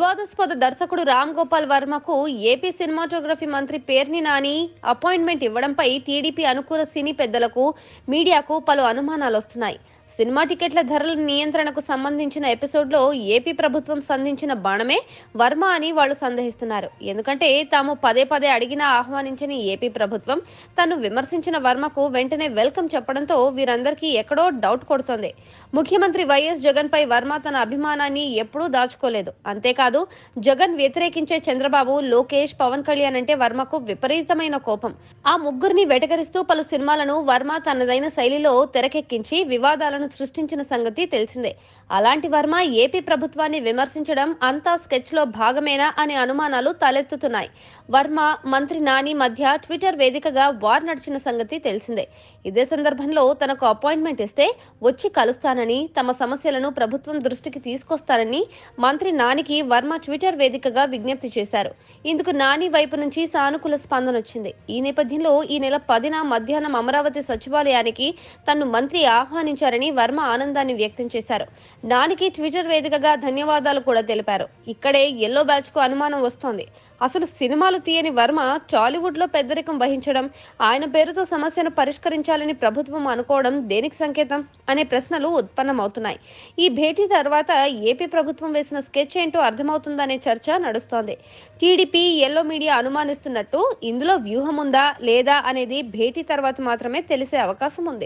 వివాదాస్పద దర్శకుడు రామ్ గోపాల్ వర్మకు ఏపీ సినిమాటోగ్రఫీ మంత్రి పేర్ని నాని అపాయింట్మెంట్ ఇవ్వడంపై టీడీపీ అనుకూల సినీ పెద్దలకు మీడియాకు పలు అనుమానాలు వస్తున్నాయి సినిమా టికెట్ల ధరల నియంత్రణకు సంబంధించిన ఎపిసోడ్లో ఏపీ ప్రభుత్వం సంధించిన బాణమే వర్మ అని వాళ్ళు సందేహిస్తున్నారు ఎందుకంటే తాము పదే పదే అడిగినా ఆహ్వానించని ఏపీ ప్రభుత్వం తను విమర్శించిన వర్మకు వెంటనే వెల్కమ్ చెప్పడంతో వీరందరికీ ఎక్కడో డౌట్ కొడుతోంది ముఖ్యమంత్రి వైఎస్ జగన్పై వర్మ తన అభిమానాన్ని ఎప్పుడూ దాచుకోలేదు అంతేకాదు జగన్ వ్యతిరేకించే చంద్రబాబు లోకేష్ పవన్ కళ్యాణ్ అంటే వర్మకు విపరీతమైన కోపం ఆ ముగ్గురిని వెటకరిస్తూ పలు సినిమాలను వర్మ తనదైన శైలిలో తెరకెక్కించి వివాదాలను వివాదాలను సృష్టించిన సంగతి తెలిసిందే అలాంటి వర్మ ఏపీ ప్రభుత్వాన్ని విమర్శించడం అంతా స్కెచ్లో భాగమేనా అనే అనుమానాలు తలెత్తుతున్నాయి వర్మ మంత్రి నాని మధ్య ట్విట్టర్ వేదికగా వార్ నడిచిన సంగతి తెలిసిందే ఇదే సందర్భంలో తనకు అపాయింట్మెంట్ ఇస్తే వచ్చి కలుస్తానని తమ సమస్యలను ప్రభుత్వం దృష్టికి తీసుకొస్తానని మంత్రి నానికి వర్మ ట్విట్టర్ వేదికగా విజ్ఞప్తి చేశారు ఇందుకు నాని వైపు నుంచి సానుకూల స్పందన వచ్చింది ఈ నేపథ్యంలో ఈ నెల పదిన మధ్యాహ్నం అమరావతి సచివాలయానికి తన్ను మంత్రి ఆహ్వానించారని వర్మ ఆనందాన్ని వ్యక్తం చేశారు నానికి ట్విట్టర్ వేదికగా ధన్యవాదాలు కూడా తెలిపారు ఇక్కడే ఎల్లో బ్యాచ్ కు అనుమానం వస్తోంది అసలు సినిమాలు తీయని వర్మ టాలీవుడ్ లో పెద్దరికం వహించడం ఆయన పేరుతో సమస్యను పరిష్కరించాలని ప్రభుత్వం అనుకోవడం దేనికి సంకేతం అనే ప్రశ్నలు ఉత్పన్నమవుతున్నాయి ఈ భేటీ తర్వాత ఏపీ ప్రభుత్వం వేసిన స్కెచ్ ఏంటో అర్థమవుతుందనే చర్చ నడుస్తోంది టీడీపీ ఎల్లో మీడియా అనుమానిస్తున్నట్టు ఇందులో వ్యూహం ఉందా లేదా అనేది భేటీ తర్వాత మాత్రమే తెలిసే అవకాశం ఉంది